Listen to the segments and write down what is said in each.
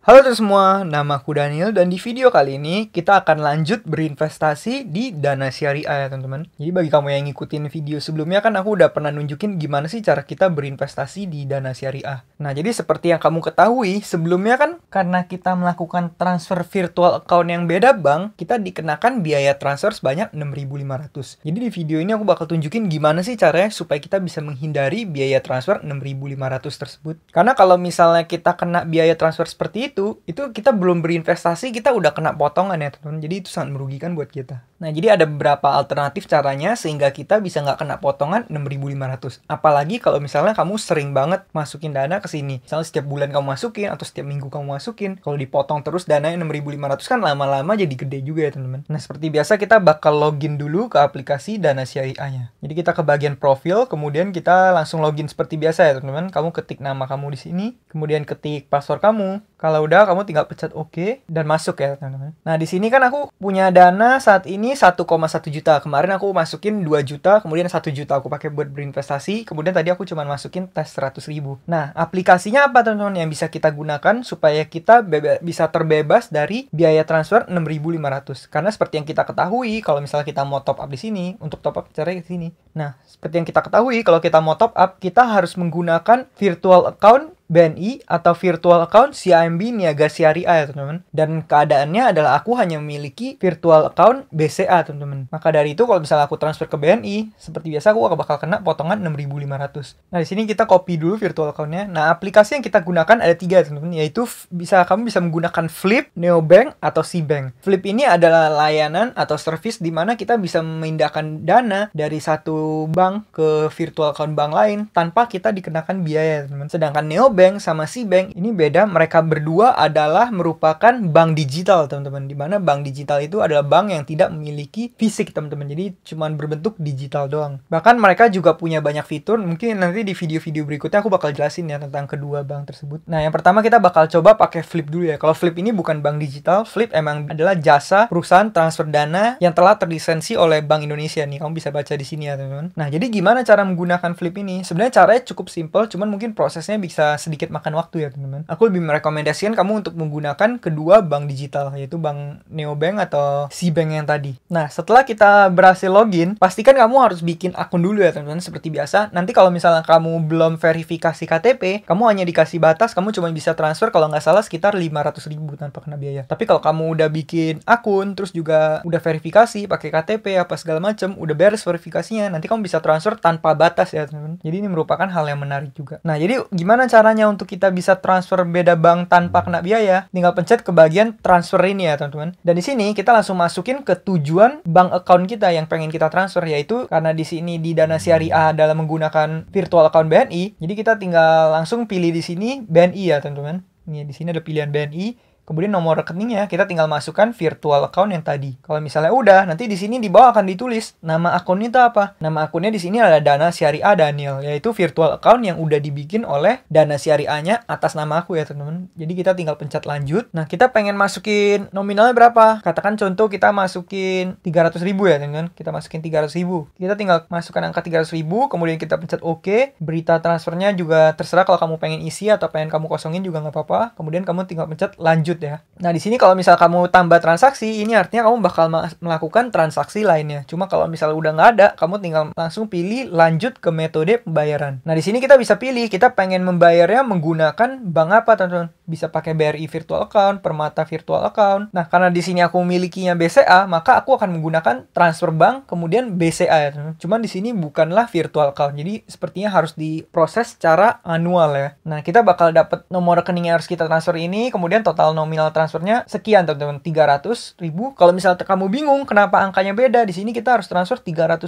Halo semua, nama aku Daniel dan di video kali ini kita akan lanjut berinvestasi di dana syariah ya teman-teman. Jadi bagi kamu yang ngikutin video sebelumnya kan aku udah pernah nunjukin gimana sih cara kita berinvestasi di dana syariah. Nah jadi seperti yang kamu ketahui sebelumnya kan karena kita melakukan transfer virtual account yang beda bank, kita dikenakan biaya transfer sebanyak 6.500. Jadi di video ini aku bakal tunjukin gimana sih caranya supaya kita bisa menghindari biaya transfer 6.500 tersebut. Karena kalau misalnya kita kena biaya transfer seperti itu itu kita belum berinvestasi kita udah kena potongan ya teman jadi itu sangat merugikan buat kita nah jadi ada beberapa alternatif caranya sehingga kita bisa nggak kena potongan 6.500 apalagi kalau misalnya kamu sering banget masukin dana ke sini misalnya setiap bulan kamu masukin atau setiap minggu kamu masukin kalau dipotong terus dana yang 6.500 kan lama-lama jadi gede juga ya teman-teman nah seperti biasa kita bakal login dulu ke aplikasi dana syariah nya jadi kita ke bagian profil kemudian kita langsung login seperti biasa ya teman-teman kamu ketik nama kamu di sini kemudian ketik password kamu kalau udah kamu tinggal pencet oke dan masuk ya teman-teman. Nah, di sini kan aku punya dana saat ini 1,1 juta. Kemarin aku masukin 2 juta, kemudian 1 juta aku pakai buat berinvestasi, kemudian tadi aku cuma masukin tes 100 ribu. Nah, aplikasinya apa teman-teman yang bisa kita gunakan supaya kita bisa terbebas dari biaya transfer 6.500? Karena seperti yang kita ketahui, kalau misalnya kita mau top up di sini, untuk top up caranya di sini. Nah, seperti yang kita ketahui, kalau kita mau top up, kita harus menggunakan virtual account BNI atau virtual account CIMB Niaga Syariah ya teman-teman. Dan keadaannya adalah aku hanya memiliki virtual account BCA teman-teman. Maka dari itu kalau misalnya aku transfer ke BNI, seperti biasa aku akan bakal kena potongan 6.500. Nah di sini kita copy dulu virtual accountnya. Nah aplikasi yang kita gunakan ada tiga teman-teman, yaitu bisa kamu bisa menggunakan Flip, Neobank, atau Cbank. Flip ini adalah layanan atau service di mana kita bisa memindahkan dana dari satu bank ke virtual account bank lain tanpa kita dikenakan biaya teman-teman. Sedangkan Neobank Bank sama si Bank ini beda. Mereka berdua adalah merupakan bank digital, teman-teman. di mana bank digital itu adalah bank yang tidak memiliki fisik, teman-teman. Jadi cuma berbentuk digital doang. Bahkan mereka juga punya banyak fitur. Mungkin nanti di video-video berikutnya aku bakal jelasin ya tentang kedua bank tersebut. Nah, yang pertama kita bakal coba pakai Flip dulu ya. Kalau Flip ini bukan bank digital, Flip emang adalah jasa perusahaan transfer dana yang telah terlisensi oleh Bank Indonesia nih. Kamu bisa baca di sini ya, teman-teman. Nah, jadi gimana cara menggunakan Flip ini? Sebenarnya caranya cukup simple, cuman mungkin prosesnya bisa sedikit makan waktu ya teman-teman. Aku lebih merekomendasikan kamu untuk menggunakan kedua bank digital yaitu bank neobank atau Si Bank yang tadi. Nah, setelah kita berhasil login, pastikan kamu harus bikin akun dulu ya teman-teman seperti biasa. Nanti kalau misalnya kamu belum verifikasi KTP, kamu hanya dikasih batas kamu cuma bisa transfer kalau nggak salah sekitar 500 ribu tanpa kena biaya. Tapi kalau kamu udah bikin akun, terus juga udah verifikasi pakai KTP apa segala macam, udah beres verifikasinya, nanti kamu bisa transfer tanpa batas ya teman-teman. Jadi ini merupakan hal yang menarik juga. Nah, jadi gimana caranya caranya untuk kita bisa transfer beda bank tanpa kena biaya? Tinggal pencet ke bagian transfer ini ya teman-teman. Dan di sini kita langsung masukin ke tujuan bank account kita yang pengen kita transfer yaitu karena di sini di dana syariah dalam menggunakan virtual account BNI. Jadi kita tinggal langsung pilih di sini BNI ya teman-teman. Ini di sini ada pilihan BNI Kemudian nomor rekeningnya kita tinggal masukkan virtual account yang tadi. Kalau misalnya udah, nanti di sini di bawah akan ditulis nama akunnya itu apa. Nama akunnya di sini adalah Dana Syariah Daniel, yaitu virtual account yang udah dibikin oleh Dana Syariahnya atas nama aku ya teman-teman. Jadi kita tinggal pencet lanjut. Nah kita pengen masukin nominalnya berapa? Katakan contoh kita masukin 300 ribu ya teman-teman. Kita masukin 300 ribu. Kita tinggal masukkan angka 300 ribu, kemudian kita pencet OK. Berita transfernya juga terserah kalau kamu pengen isi atau pengen kamu kosongin juga nggak apa-apa. Kemudian kamu tinggal pencet lanjut ya. Nah, di sini kalau misal kamu tambah transaksi, ini artinya kamu bakal melakukan transaksi lainnya. Cuma kalau misal udah nggak ada, kamu tinggal langsung pilih lanjut ke metode pembayaran. Nah, di sini kita bisa pilih kita pengen membayarnya menggunakan bank apa, teman-teman bisa pakai BRI virtual account, Permata virtual account. Nah, karena di sini aku memilikinya BCA, maka aku akan menggunakan transfer bank kemudian BCA. Ya. Cuman di sini bukanlah virtual account. Jadi sepertinya harus diproses secara manual ya. Nah, kita bakal dapat nomor rekening yang harus kita transfer ini, kemudian total nominal transfernya sekian teman-teman, 300 Kalau misalnya kamu bingung kenapa angkanya beda, di sini kita harus transfer 300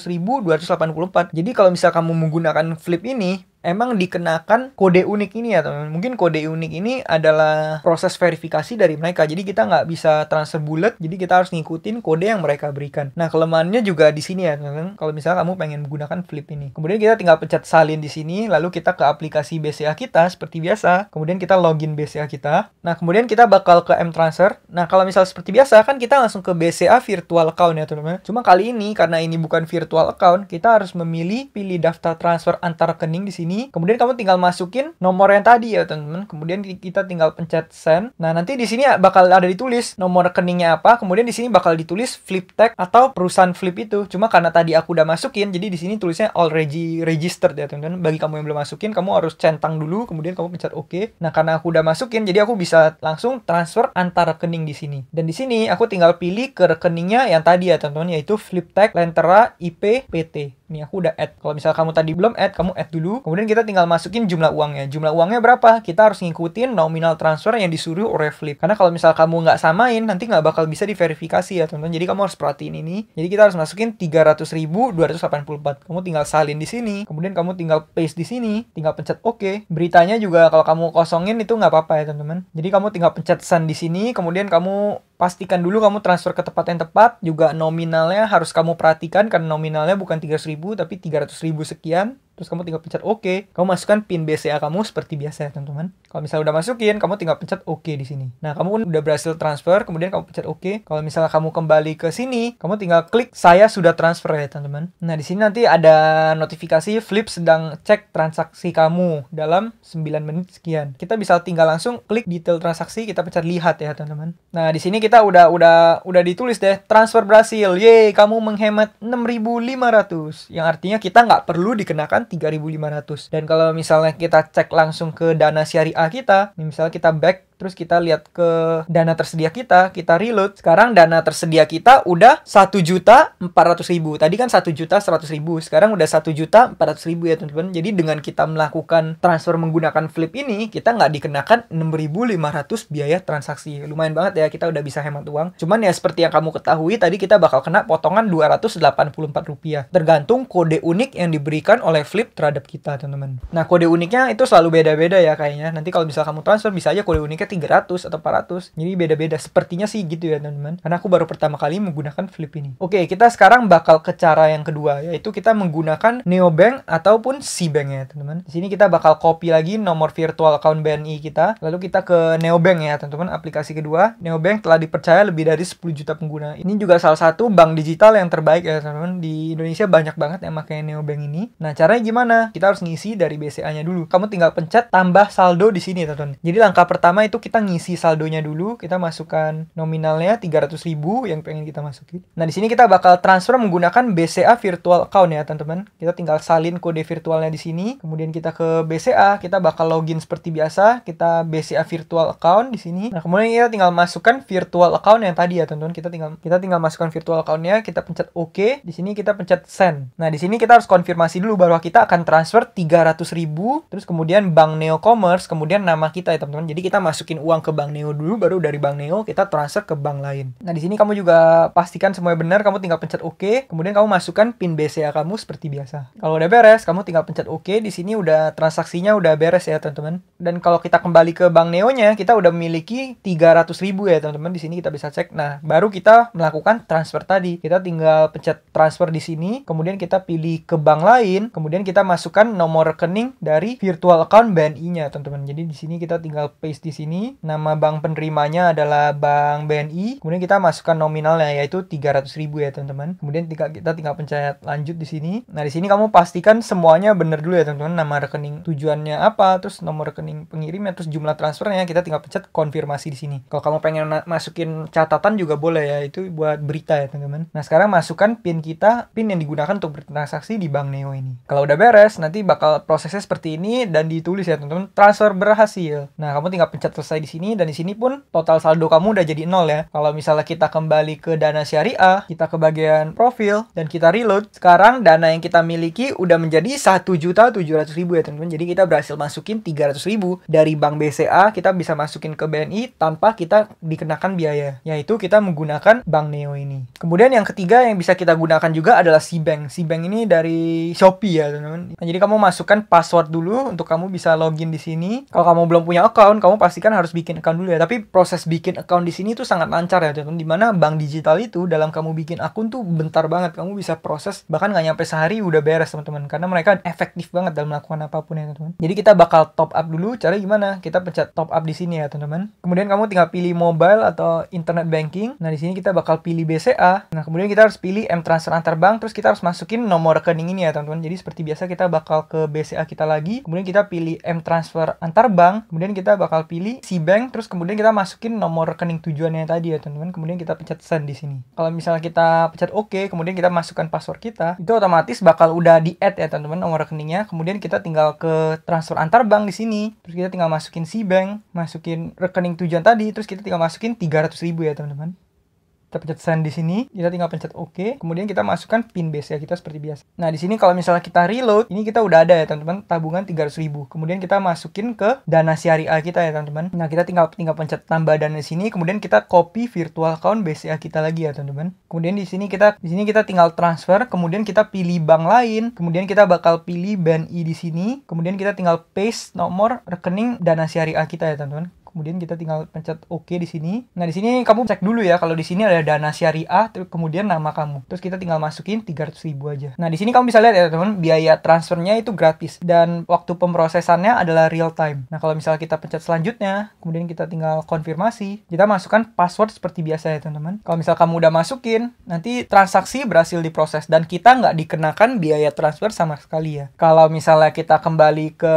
Jadi kalau misal kamu menggunakan flip ini, emang dikenakan kode unik ini ya teman teman mungkin kode unik ini adalah proses verifikasi dari mereka jadi kita nggak bisa transfer bullet jadi kita harus ngikutin kode yang mereka berikan nah kelemahannya juga di sini ya teman kalau misalnya kamu pengen menggunakan flip ini kemudian kita tinggal pencet salin di sini lalu kita ke aplikasi BCA kita seperti biasa kemudian kita login BCA kita nah kemudian kita bakal ke M transfer nah kalau misalnya seperti biasa kan kita langsung ke BCA virtual account ya teman-teman cuma kali ini karena ini bukan virtual account kita harus memilih pilih daftar transfer antar rekening di sini ini. Kemudian kamu tinggal masukin nomor yang tadi ya teman-teman. Kemudian kita tinggal pencet send. Nah nanti di sini bakal ada ditulis nomor rekeningnya apa. Kemudian di sini bakal ditulis flip tag atau perusahaan flip itu. Cuma karena tadi aku udah masukin, jadi di sini tulisnya already registered ya teman-teman. Bagi kamu yang belum masukin, kamu harus centang dulu. Kemudian kamu pencet OK. Nah karena aku udah masukin, jadi aku bisa langsung transfer antar rekening di sini. Dan di sini aku tinggal pilih ke rekeningnya yang tadi ya teman-teman, yaitu flip tag lentera IP PT nih aku udah add. Kalau misalnya kamu tadi belum add, kamu add dulu. Kemudian kita tinggal masukin jumlah uangnya. Jumlah uangnya berapa? Kita harus ngikutin nominal transfer yang disuruh oleh Flip. Karena kalau misalnya kamu nggak samain, nanti nggak bakal bisa diverifikasi ya teman-teman. Jadi kamu harus perhatiin ini. Jadi kita harus masukin 300.284. Kamu tinggal salin di sini. Kemudian kamu tinggal paste di sini. Tinggal pencet Oke Beritanya juga kalau kamu kosongin itu nggak apa-apa ya teman-teman. Jadi kamu tinggal pencet send di sini. Kemudian kamu pastikan dulu kamu transfer ke tempat yang tepat juga nominalnya harus kamu perhatikan karena nominalnya bukan 300 ribu tapi 300 ribu sekian terus kamu tinggal pencet oke OK. kamu masukkan pin BCA kamu seperti biasa ya teman-teman kalau misalnya udah masukin, kamu tinggal pencet oke di sini. Nah, kamu udah berhasil transfer, kemudian kamu pencet oke. Kalau misalnya kamu kembali ke sini, kamu tinggal klik saya sudah transfer ya, teman-teman. Nah, di sini nanti ada notifikasi Flip sedang cek transaksi kamu dalam 9 menit sekian. Kita bisa tinggal langsung klik detail transaksi, kita pencet lihat ya, teman-teman. Nah, di sini kita udah udah udah ditulis deh, transfer berhasil. Yeay, kamu menghemat 6.500. Yang artinya kita nggak perlu dikenakan 3.500. Dan kalau misalnya kita cek langsung ke dana syariah kita. misalnya kita back terus kita lihat ke dana tersedia kita, kita reload. Sekarang dana tersedia kita udah satu juta empat ratus ribu. Tadi kan satu juta seratus ribu, sekarang udah satu juta empat ratus ribu ya teman-teman. Jadi dengan kita melakukan transfer menggunakan Flip ini, kita nggak dikenakan enam ribu lima ratus biaya transaksi. Lumayan banget ya, kita udah bisa hemat uang. Cuman ya seperti yang kamu ketahui tadi kita bakal kena potongan dua ratus delapan puluh empat rupiah, tergantung kode unik yang diberikan oleh Flip terhadap kita teman-teman. Nah kode uniknya itu selalu beda-beda ya kayaknya. Nanti kalau misalnya kamu transfer bisa aja kode uniknya 300 atau 400 jadi beda-beda sepertinya sih gitu ya teman-teman karena aku baru pertama kali menggunakan flip ini oke kita sekarang bakal ke cara yang kedua yaitu kita menggunakan neobank ataupun cbank ya teman-teman di sini kita bakal copy lagi nomor virtual account BNI kita lalu kita ke neobank ya teman-teman aplikasi kedua neobank telah dipercaya lebih dari 10 juta pengguna ini juga salah satu bank digital yang terbaik ya teman-teman di Indonesia banyak banget yang pakai neobank ini nah caranya gimana kita harus ngisi dari BCA nya dulu kamu tinggal pencet tambah saldo di sini teman-teman jadi langkah pertama itu itu kita ngisi saldonya dulu, kita masukkan nominalnya 300 ribu yang pengen kita masukin. Nah di sini kita bakal transfer menggunakan BCA virtual account ya teman-teman. Kita tinggal salin kode virtualnya di sini, kemudian kita ke BCA, kita bakal login seperti biasa, kita BCA virtual account di sini. Nah kemudian kita tinggal masukkan virtual account yang tadi ya teman-teman. Kita tinggal kita tinggal masukkan virtual accountnya, kita pencet OK. Di sini kita pencet send. Nah di sini kita harus konfirmasi dulu bahwa kita akan transfer 300 ribu, terus kemudian bank Neo Commerce, kemudian nama kita ya teman-teman. Jadi kita masuk masukin uang ke Bank Neo dulu baru dari Bank Neo kita transfer ke bank lain. Nah, di sini kamu juga pastikan semuanya benar, kamu tinggal pencet OK, kemudian kamu masukkan PIN BCA kamu seperti biasa. Kalau udah beres, kamu tinggal pencet OK, di sini udah transaksinya udah beres ya, teman-teman. Dan kalau kita kembali ke Bank Neo-nya, kita udah memiliki 300 ribu ya, teman-teman. Di sini kita bisa cek. Nah, baru kita melakukan transfer tadi. Kita tinggal pencet transfer di sini, kemudian kita pilih ke bank lain, kemudian kita masukkan nomor rekening dari virtual account BNI-nya, teman-teman. Jadi di sini kita tinggal paste di sini ini nama bank penerimanya adalah Bank BNI. Kemudian kita masukkan nominalnya yaitu 300 ribu ya teman-teman. Kemudian tinggal, kita tinggal pencet lanjut di sini. Nah di sini kamu pastikan semuanya benar dulu ya teman-teman. Nama rekening tujuannya apa, terus nomor rekening pengirimnya, terus jumlah transfernya. Kita tinggal pencet konfirmasi di sini. Kalau kamu pengen masukin catatan juga boleh ya. Itu buat berita ya teman-teman. Nah sekarang masukkan PIN kita, PIN yang digunakan untuk bertransaksi di Bank Neo ini. Kalau udah beres, nanti bakal prosesnya seperti ini dan ditulis ya teman-teman. Transfer berhasil. Nah kamu tinggal pencet selesai di sini dan di sini pun total saldo kamu udah jadi nol ya. Kalau misalnya kita kembali ke dana syariah, kita ke bagian profil dan kita reload. Sekarang dana yang kita miliki udah menjadi 1.700.000 ya teman-teman. Jadi kita berhasil masukin 300.000 dari bank BCA kita bisa masukin ke BNI tanpa kita dikenakan biaya, yaitu kita menggunakan bank Neo ini. Kemudian yang ketiga yang bisa kita gunakan juga adalah si bank si bank ini dari Shopee ya teman-teman. Nah, jadi kamu masukkan password dulu untuk kamu bisa login di sini. Kalau kamu belum punya account, kamu pastikan kan harus bikin account dulu ya. Tapi proses bikin account di sini tuh sangat lancar ya, teman. Dimana bank digital itu dalam kamu bikin akun tuh bentar banget. Kamu bisa proses bahkan nggak nyampe sehari udah beres teman-teman. Karena mereka efektif banget dalam melakukan apapun ya teman-teman. Jadi kita bakal top up dulu. Cara gimana? Kita pencet top up di sini ya teman-teman. Kemudian kamu tinggal pilih mobile atau internet banking. Nah di sini kita bakal pilih BCA. Nah kemudian kita harus pilih M transfer antar bank. Terus kita harus masukin nomor rekening ini ya teman-teman. Jadi seperti biasa kita bakal ke BCA kita lagi. Kemudian kita pilih M transfer antar bank. Kemudian kita bakal pilih si bank terus kemudian kita masukin nomor rekening tujuannya tadi ya teman-teman kemudian kita pencet send di sini kalau misalnya kita pencet oke okay, kemudian kita masukkan password kita itu otomatis bakal udah di add ya teman-teman nomor rekeningnya kemudian kita tinggal ke transfer antar bank di sini terus kita tinggal masukin si bank masukin rekening tujuan tadi terus kita tinggal masukin ratus ribu ya teman-teman kita pencet send di sini, kita tinggal pencet OK. Kemudian kita masukkan pin base ya kita seperti biasa. Nah, di sini kalau misalnya kita reload, ini kita udah ada ya teman-teman, tabungan 300.000. Kemudian kita masukin ke dana syariah kita ya teman-teman. Nah, kita tinggal tinggal pencet tambah dana di sini, kemudian kita copy virtual account BCA kita lagi ya teman-teman. Kemudian di sini kita di sini kita tinggal transfer, kemudian kita pilih bank lain, kemudian kita bakal pilih BNI di sini, kemudian kita tinggal paste nomor rekening dana syariah kita ya teman-teman kemudian kita tinggal pencet oke OK di sini nah di sini kamu cek dulu ya kalau di sini ada dana syariah terus kemudian nama kamu terus kita tinggal masukin 300 ribu aja nah di sini kamu bisa lihat ya teman biaya transfernya itu gratis dan waktu pemrosesannya adalah real time nah kalau misalnya kita pencet selanjutnya kemudian kita tinggal konfirmasi kita masukkan password seperti biasa ya teman-teman kalau misal kamu udah masukin nanti transaksi berhasil diproses dan kita nggak dikenakan biaya transfer sama sekali ya kalau misalnya kita kembali ke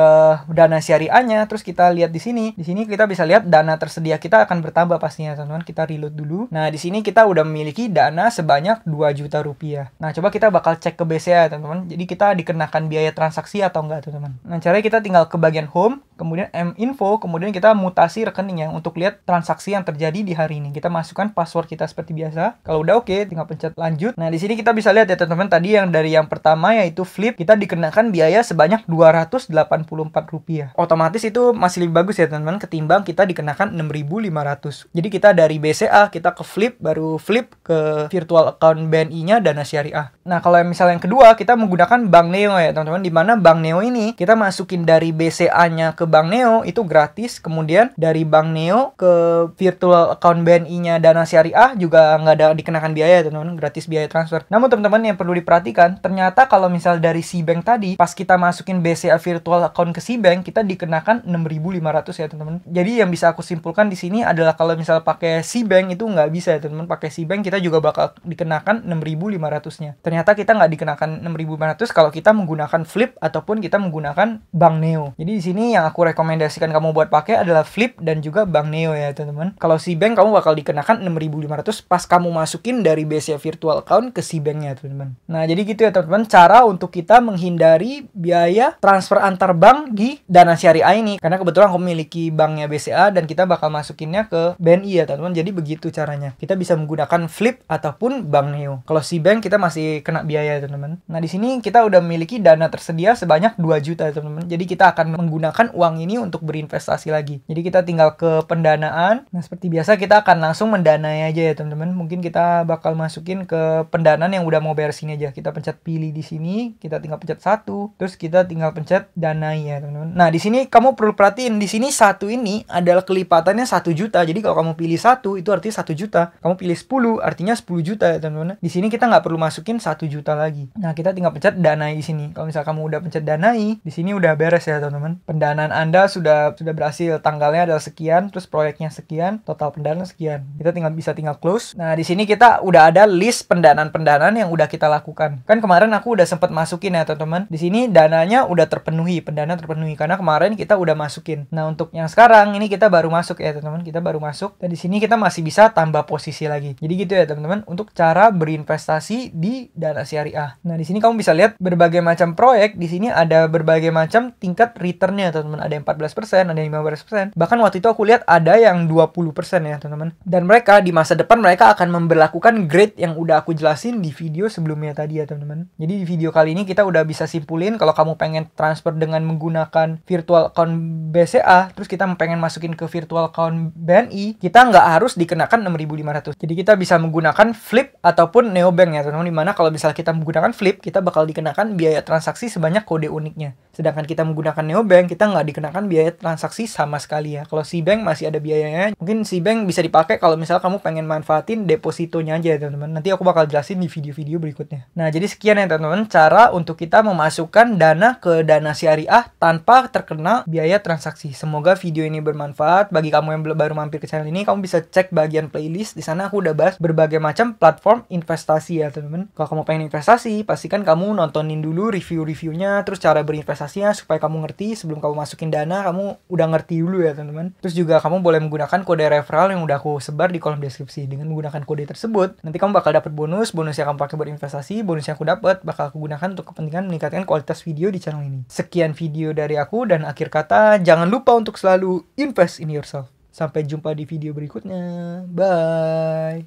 dana syariahnya terus kita lihat di sini di sini kita bisa lihat dana tersedia kita akan bertambah pastinya teman-teman. Kita reload dulu. Nah, di sini kita udah memiliki dana sebanyak 2 juta rupiah. Nah, coba kita bakal cek ke BCA ya, teman-teman. Jadi kita dikenakan biaya transaksi atau enggak teman-teman. Nah, caranya kita tinggal ke bagian home, kemudian M info, kemudian kita mutasi rekeningnya untuk lihat transaksi yang terjadi di hari ini. Kita masukkan password kita seperti biasa. Kalau udah oke, okay, tinggal pencet lanjut. Nah, di sini kita bisa lihat ya teman-teman tadi yang dari yang pertama yaitu flip, kita dikenakan biaya sebanyak Rp284. Otomatis itu masih lebih bagus ya teman-teman ketimbang kita dikenakan 6.500. Jadi kita dari BCA kita ke flip baru flip ke virtual account BNI-nya Dana Syariah. Nah, kalau yang misalnya yang kedua kita menggunakan Bank Neo ya teman-teman di mana Bank Neo ini kita masukin dari BCA-nya ke ke Bank Neo itu gratis. Kemudian dari Bank Neo ke virtual account BNI-nya Dana Syariah juga nggak ada dikenakan biaya, teman-teman, gratis biaya transfer. Namun teman-teman yang perlu diperhatikan, ternyata kalau misal dari si bank tadi, pas kita masukin BCA virtual account ke si bank, kita dikenakan 6.500 ya, teman-teman. Jadi yang bisa aku simpulkan di sini adalah kalau misal pakai si bank itu nggak bisa ya, teman-teman. Pakai si bank kita juga bakal dikenakan 6.500-nya. Ternyata kita nggak dikenakan 6.500 kalau kita menggunakan Flip ataupun kita menggunakan Bank Neo. Jadi di sini yang aku aku rekomendasikan kamu buat pakai adalah Flip dan juga Bank Neo ya teman-teman. Kalau si bank kamu bakal dikenakan 6.500 pas kamu masukin dari BCA virtual account ke si banknya teman-teman. Nah jadi gitu ya teman-teman cara untuk kita menghindari biaya transfer antar bank di dana syariah ini karena kebetulan aku memiliki banknya BCA dan kita bakal masukinnya ke BNI ya teman-teman. Jadi begitu caranya. Kita bisa menggunakan Flip ataupun Bank Neo. Kalau si bank kita masih kena biaya ya teman-teman. Nah di sini kita udah memiliki dana tersedia sebanyak 2 juta teman-teman. Jadi kita akan menggunakan uang uang ini untuk berinvestasi lagi. Jadi kita tinggal ke pendanaan. Nah, seperti biasa kita akan langsung mendanai aja ya, teman-teman. Mungkin kita bakal masukin ke pendanaan yang udah mau bayar sini aja. Kita pencet pilih di sini, kita tinggal pencet satu, terus kita tinggal pencet danai ya, teman-teman. Nah, di sini kamu perlu perhatiin di sini satu ini adalah kelipatannya satu juta. Jadi kalau kamu pilih satu itu artinya satu juta. Kamu pilih 10 artinya 10 juta ya, teman-teman. Di sini kita nggak perlu masukin satu juta lagi. Nah, kita tinggal pencet danai di sini. Kalau misal kamu udah pencet danai, di sini udah beres ya, teman-teman. Pendanaan anda sudah sudah berhasil tanggalnya adalah sekian, terus proyeknya sekian, total pendanaan sekian. Kita tinggal bisa tinggal close. Nah, di sini kita udah ada list pendanaan-pendanaan yang udah kita lakukan. Kan kemarin aku udah sempat masukin ya, teman-teman. Di sini dananya udah terpenuhi, pendanaan terpenuhi karena kemarin kita udah masukin. Nah, untuk yang sekarang ini kita baru masuk ya, teman-teman. Kita baru masuk dan di sini kita masih bisa tambah posisi lagi. Jadi gitu ya, teman-teman, untuk cara berinvestasi di dana syariah. Nah, di sini kamu bisa lihat berbagai macam proyek. Di sini ada berbagai macam tingkat return-nya, teman-teman ada yang 14%, ada yang 15%. Bahkan waktu itu aku lihat ada yang 20% ya, teman-teman. Dan mereka di masa depan mereka akan memberlakukan grade yang udah aku jelasin di video sebelumnya tadi ya, teman-teman. Jadi di video kali ini kita udah bisa simpulin kalau kamu pengen transfer dengan menggunakan virtual account BCA, terus kita pengen masukin ke virtual account BNI, kita nggak harus dikenakan 6.500. Jadi kita bisa menggunakan Flip ataupun Neobank ya, teman-teman. Dimana kalau misalnya kita menggunakan Flip, kita bakal dikenakan biaya transaksi sebanyak kode uniknya. Sedangkan kita menggunakan Neobank, kita nggak di dikenakan biaya transaksi sama sekali ya. Kalau si bank masih ada biayanya, mungkin si bank bisa dipakai kalau misalnya kamu pengen manfaatin depositonya aja ya teman-teman. Nanti aku bakal jelasin di video-video berikutnya. Nah, jadi sekian ya teman-teman cara untuk kita memasukkan dana ke dana syariah tanpa terkena biaya transaksi. Semoga video ini bermanfaat bagi kamu yang baru mampir ke channel ini. Kamu bisa cek bagian playlist di sana aku udah bahas berbagai macam platform investasi ya teman-teman. Kalau kamu pengen investasi, pastikan kamu nontonin dulu review-reviewnya, terus cara berinvestasinya supaya kamu ngerti sebelum kamu masukin masukin dana kamu udah ngerti dulu ya teman-teman terus juga kamu boleh menggunakan kode referral yang udah aku sebar di kolom deskripsi dengan menggunakan kode tersebut nanti kamu bakal dapat bonus bonus yang kamu pakai buat investasi bonus yang aku dapat bakal aku gunakan untuk kepentingan meningkatkan kualitas video di channel ini sekian video dari aku dan akhir kata jangan lupa untuk selalu invest in yourself sampai jumpa di video berikutnya bye